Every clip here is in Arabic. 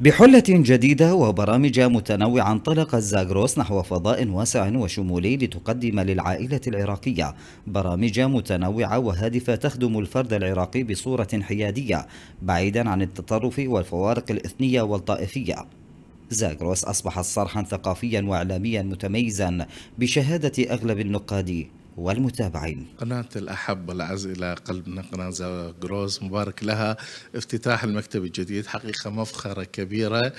بحلة جديدة وبرامج متنوعة انطلق زاغروس نحو فضاء واسع وشمولي لتقدم للعائلة العراقية برامج متنوعة وهادفة تخدم الفرد العراقي بصورة حيادية بعيدا عن التطرف والفوارق الإثنية والطائفية زاغروس أصبحت صرحا ثقافيا وإعلاميا متميزا بشهادة أغلب النقاد والمتابعين قناة الأحب والأعز إلى قلبنا قناة جروز مبارك لها افتتاح المكتب الجديد حقيقة مفخرة كبيرة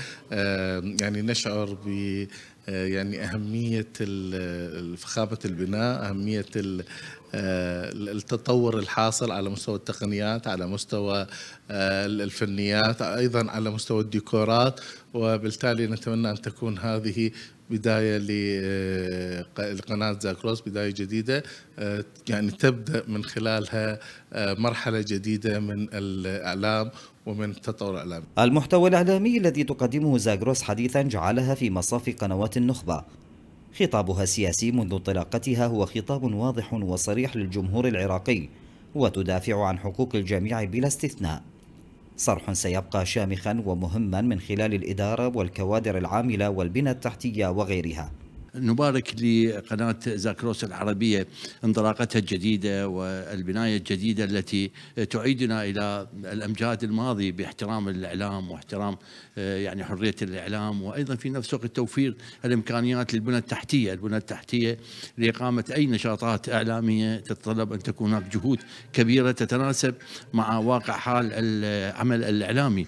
يعني نشعر ب آه، يعني أهمية فخامة البناء أهمية آه، التطور الحاصل على مستوى التقنيات على مستوى آه، الفنيات أيضا على مستوى الديكورات وبالتالي نتمنى أن تكون هذه بدايه لقناه زاكروس بدايه جديده يعني تبدا من خلالها آه، مرحلة جديدة من الإعلام ومن التطور الإعلامي المحتوى الإعلامي الذي تقدمه زاغروس حديثا جعلها في مصاف قنوات النخبة خطابها السياسي منذ انطلاقتها هو خطاب واضح وصريح للجمهور العراقي وتدافع عن حقوق الجميع بلا استثناء صرح سيبقى شامخا ومهما من خلال الإدارة والكوادر العاملة والبنى التحتية وغيرها نبارك لقناة زاكروس العربية انطلاقتها الجديدة والبناية الجديدة التي تعيدنا إلى الأمجاد الماضي باحترام الإعلام واحترام آه، يعني حرية الإعلام وأيضا في نفس الوقت توفير الإمكانيات للبنى التحتية البنى التحتية لإقامة أي نشاطات إعلامية تتطلب أن تكون هناك جهود كبيرة تتناسب مع واقع حال العمل الإعلامي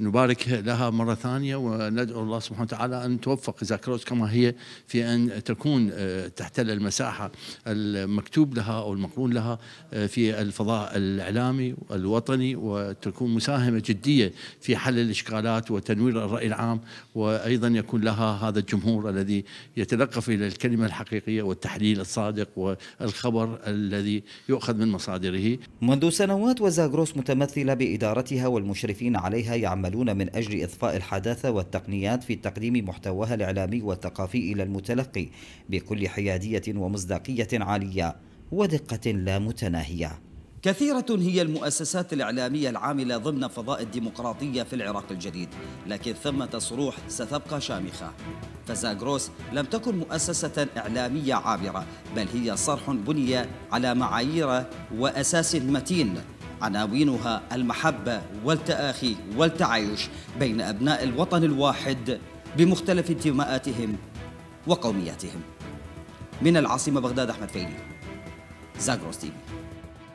نبارك لها مرة ثانية وندعو الله سبحانه وتعالى أن توفق زاكروس كما هي في أن تكون آه، تحتل المساحة المكتوب لها أو المقرون لها آه، في الفضاء الإعلامي الوطني وتكون مساهمة جدية في حل الإشكالات وتنوير الرأي العام وأيضا يكون لها هذا الجمهور الذي يتلقف إلى الكلمة الحقيقية والتحليل الصادق والخبر الذي يؤخذ من مصادره منذ سنوات وزاكروس متمثلة بإدارتها والمشرفين عليها يعمل يعملون من أجل إضفاء الحداثة والتقنيات في تقديم محتواها الإعلامي والثقافي إلى المتلقي بكل حيادية ومصداقية عالية ودقة لا متناهية كثيرة هي المؤسسات الإعلامية العاملة ضمن فضاء الديمقراطية في العراق الجديد لكن ثمة صروح ستبقى شامخة فزاغروس لم تكن مؤسسة إعلامية عابرة بل هي صرح بني على معايير وأساس متين عناوينها المحبة والتآخي والتعايش بين أبناء الوطن الواحد بمختلف انتماءاتهم وقومياتهم من العاصمة بغداد أحمد فيلي زاغروس تيفي